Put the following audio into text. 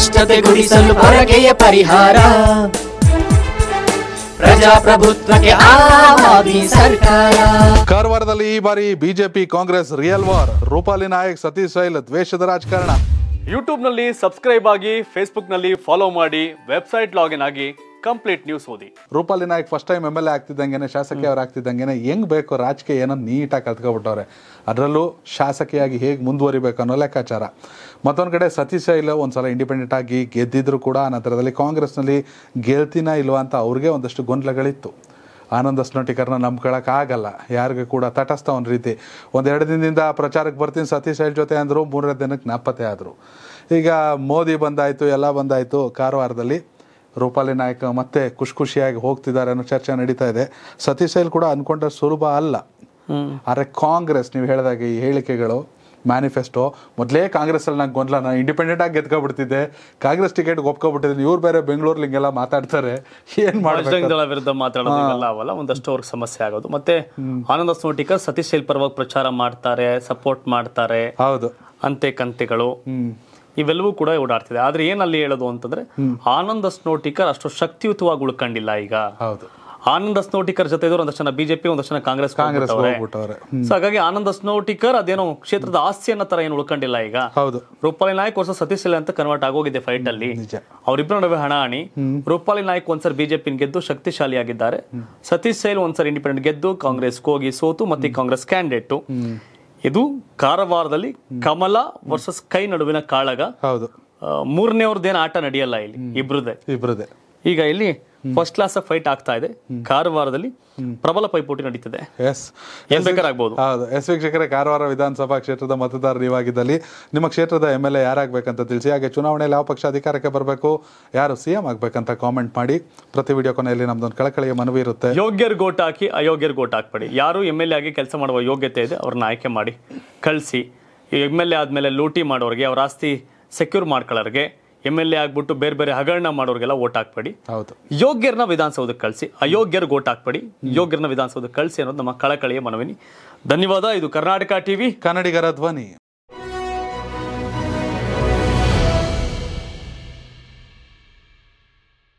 ಕಷ್ಟತೆ ಗುಡಿಸಲು ಪರಿಹಾರ ಪ್ರಜಾಪ್ರಭುತ್ವಕ್ಕೆ ಸರ್ಕಾರ ಕಾರವಾರದಲ್ಲಿ ಈ ಬಾರಿ BJP Congress real war Rupali Naik Satish Sail ದ್ವೇಷದ ರಾಜಕಾರಣ ಯೂಟ್ಯೂಬ್ನಲ್ಲಿ ಸಬ್ಸ್ಕ್ರೈಬ್ ಆಗಿ ಫೇಸ್ಬುಕ್ನಲ್ಲಿ ಫಾಲೋ ಮಾಡಿ ವೆಬ್ಸೈಟ್ ಲಾಗಿನ್ ಆಗಿ ಕಂಪ್ಲೀಟ್ ನ್ಯೂಸ್ ಓದಿ Rupali Naik first time M L A ಆಗ್ತಿದ್ದಂಗೆ ಶಾಸಕಿ ಅವ್ರು ಹೆಂಗ್ ಬೇಕು ರಾಜಕೀಯ ಏನೋ ನೀಟಾಗಿ ಕಲ್ತ್ಕೊಬಿಟ್ಟವ್ರೆ ಅದರಲ್ಲೂ ಶಾಸಕಿಯಾಗಿ ಹೇಗೆ ಮುಂದುವರಿಬೇಕು ಅನ್ನೋ ಲೆಕ್ಕಾಚಾರ ಮತ್ತೊಂದು ಕಡೆ ಸತೀಶ ಇಲ್ಲ ಒಂದ್ಸಲ ಇಂಡಿಪೆಂಡೆಂಟ್ ಆಗಿ ಗೆದ್ದಿದ್ರು ಕೂಡ ನಂತರದಲ್ಲಿ ಕಾಂಗ್ರೆಸ್ನಲ್ಲಿ ಗೆಲ್ತಿನಾ ಇಲ್ವ ಅಂತ ಅವ್ರಿಗೆ ಒಂದಷ್ಟು ಗೊಂದಲಗಳಿತ್ತು ಆನಂದ ಸ್ನೋಟಿಕರ್ನ ಆಗಲ್ಲ ಯಾರಿಗೂ ಕೂಡ ತಟಸ್ಥ ಒಂದು ರೀತಿ ಒಂದೆರಡು ದಿನದಿಂದ ಪ್ರಚಾರಕ್ಕೆ ಬರ್ತೀನಿ ಸತೀಶ್ ಐಲ್ ಜೊತೆ ಅಂದರು ಮೂರನೇ ದಿನಕ್ಕೆ ನಾಪತ್ತೆ ಆದರು ಈಗ ಮೋದಿ ಬಂದಾಯಿತು ಎಲ್ಲ ಬಂದಾಯಿತು ಕಾರವಾರದಲ್ಲಿ ರೂಪಾಲಿ ನಾಯಕ ಮತ್ತೆ ಖುಷಿ ಖುಷಿಯಾಗಿ ಹೋಗ್ತಿದ್ದಾರೆ ಅನ್ನೋ ಚರ್ಚೆ ನಡೀತಾ ಇದೆ ಸತೀಶ್ ಸೈಲ್ ಕೂಡ ಅನ್ಕೊಂಡ್ರೆ ಸುಲಭ ಅಲ್ಲ ಅರೆ ಕಾಂಗ್ರೆಸ್ ನೀವು ಹೇಳಿದಾಗ ಈ ಹೇಳಿಕೆಗಳು ಮ್ಯಾನಿಫೆಸ್ಟೋ ಮೊದಲೇ ಅಲ್ಲಿ ನಂಗೆ ಗೊಂದಲ ನಾನು ಇಂಡಿಪೆಂಡೆಂಟ್ ಆಗಿ ಗೆದ್ಕೊಬಿಡ್ತಿದ್ದೆ ಕಾಂಗ್ರೆಸ್ ಟಿಕೆಟ್ ಒಪ್ಕೊಬಿಟ್ಟಿದ್ದೀನಿ ಇವ್ರು ಬೇರೆ ಬೆಂಗಳೂರಲ್ಲಿ ಹಿಂಗೆಲ್ಲ ಮಾತಾಡ್ತಾರೆ ಏನ್ ಮಾಡಿದಳ ವಿರುದ್ಧ ಮಾತಾಡೋದಲ್ಲ ಅವಲ್ಲ ಒಂದಷ್ಟು ಅವ್ರಿಗೆ ಸಮಸ್ಯೆ ಆಗೋದು ಮತ್ತೆ ಆನಂದ ಸೋಟಿಕರ್ ಸತೀಶ್ ಪರವಾಗಿ ಪ್ರಚಾರ ಮಾಡ್ತಾರೆ ಸಪೋರ್ಟ್ ಮಾಡ್ತಾರೆ ಹೌದು ಅಂತೆ ಕಂತೆಗಳು ಇವೆಲ್ಲವೂ ಕೂಡ ಓಡಾಡ್ತಿದೆ ಆದ್ರೆ ಏನಲ್ಲಿ ಹೇಳೋದು ಅಂತಂದ್ರೆ ಆನಂದ ಸ್ನೋಟಿಕರ್ ಅಷ್ಟು ಶಕ್ತಿಯುತವಾಗಿ ಉಳ್ಕೊಂಡಿಲ್ಲ ಈಗ ಹೌದು ಆನಂದ ಸ್ನೋಟಿಕರ್ ಜೊತೆ ಒಂದಷ್ಟು ಜನ ಬಿಜೆಪಿ ಒಂದಷ್ಟು ಜನ ಕಾಂಗ್ರೆಸ್ ಕಾಂಗ್ರೆಸ್ ಹಾಗಾಗಿ ಆನಂದ ಸ್ನೋಟಿಕರ್ ಅದೇನೋ ಕ್ಷೇತ್ರದ ಆಸ್ತಿಯನ್ನ ತರ ಏನು ಉಳ್ಕೊಂಡಿಲ್ಲ ಈಗ ಹೌದು ರೂಪಾಲಿ ನಾಯಕ್ ವರ್ಷ ಸತೀಶ್ ಅಂತ ಕನ್ವರ್ಟ್ ಆಗೋಗಿದೆ ಫೈಟ್ ಅಲ್ಲಿ ಅವರಿಬ್ಬರ ನಡುವೆ ಹಣಿ ರೂಪಾಲಿ ನಾಯಕ್ ಒಂದ್ಸರ್ ಬಿಜೆಪಿ ಗೆದ್ದು ಆಗಿದ್ದಾರೆ ಸತೀಶ್ ಸೈಲ್ ಒಂದ್ಸರಿ ಇಂಡಿಪೆಂಡೆಂಟ್ ಗೆದ್ದು ಕಾಂಗ್ರೆಸ್ ಹೋಗಿ ಸೋತು ಮತ್ತೆ ಕಾಂಗ್ರೆಸ್ ಕ್ಯಾಂಡಿಡೇಟ್ ಇದು ಕಾರವಾರದಲ್ಲಿ ಕಮಲ ವರ್ಸಸ್ ಕೈ ನಡುವಿನ ಕಾಳಗ ಹೌದು ಮೂರನೇ ಏನು ಆಟ ನಡೆಯಲ್ಲ ಇಲ್ಲಿ ಇಬ್ರದೇ ಇಬ್ರದೇ ಈಗ ಇಲ್ಲಿ ಫಸ್ಟ್ ಕ್ಲಾಸ್ ಫೈಟ್ ಆಗ್ತಾ ಇದೆ ಕಾರವಾರದಲ್ಲಿ ಪ್ರಬಲ ಪೈಪೋಟಿ ನಡೀತಿದೆ ಎಸ್ ಆಗ್ಬಹುದು ಹೌದು ಎಸ್ ವೀಕ್ಷಕರೇ ಕಾರವಾರ ವಿಧಾನಸಭಾ ಕ್ಷೇತ್ರದ ಮತದಾರ ನೀವಾಗಿದ್ದಲ್ಲಿ ನಿಮ್ಮ ಕ್ಷೇತ್ರದ ಎಂ ಎಲ್ ಎ ಯಾರಾಗಬೇಕಂತ ತಿಳಿಸಿ ಹಾಗೆ ಚುನಾವಣೆಯಲ್ಲಿ ಯಾವ ಪಕ್ಷ ಅಧಿಕಾರಕ್ಕೆ ಬರಬೇಕು ಯಾರು ಸಿಎಂ ಆಗಬೇಕಂತ ಕಾಮೆಂಟ್ ಮಾಡಿ ಪ್ರತಿ ವಿಡಿಯೋ ಕೊನೆಯಲ್ಲಿ ನಮ್ದೊಂದು ಕಳಕಳಿಯ ಮನವಿ ಇರುತ್ತೆ ಯೋಗ್ಯರ್ ಗೋಟ್ ಹಾಕಿ ಅಯೋಗ್ಯರ್ ಗೋಟ್ ಹಾಕ್ಬೇಡಿ ಯಾರು ಎಮ್ ಎಲ್ ಎ ಆಗಿ ಕೆಲಸ ಮಾಡುವ ಯೋಗ್ಯತೆ ಇದೆ ಅವ್ರನ್ನ ಆಯ್ಕೆ ಮಾಡಿ ಕಳಿಸಿ ಎಮ್ ಎಲ್ ಎ ಆದಮೇಲೆ ಲೂಟಿ ಮಾಡೋರಿಗೆ ಅವ್ರ ಆಸ್ತಿ ಸೆಕ್ಯೂರ್ ಮಾಡ್ಕೊಳ್ಳೋರಿಗೆ ಎಮ್ ಎಲ್ ಎ ಆಗ್ಬಿಟ್ಟು ಬೇರೆ ಬೇರೆ ಹಗರಣ ಮಾಡೋರಿಗೆಲ್ಲ ಓಟ್ ಹಾಕ್ಬೇಡಿ ಹೌದು ಯೋಗ್ಯರನ್ನ ವಿಧಾನಸೌಧಕ್ಕೆ ಕಳಿಸಿ ಅಯೋಗ್ಯರಿಗೆ ಓಟ್ ಹಾಕ್ಬೇಡಿ ಯೋಗ್ಯರನ್ನ ವಿಧಾನಸೌಧಕ್ಕೆ ಕಳಿಸಿ ಅನ್ನೋದು ನಮ್ಮ ಕಳಕಳಿಯ ಮನವಿನಿ ಧನ್ಯವಾದ ಇದು ಕರ್ನಾಟಕ ಟಿವಿ ಕನ್ನಡಿಗರ ಧ್ವನಿ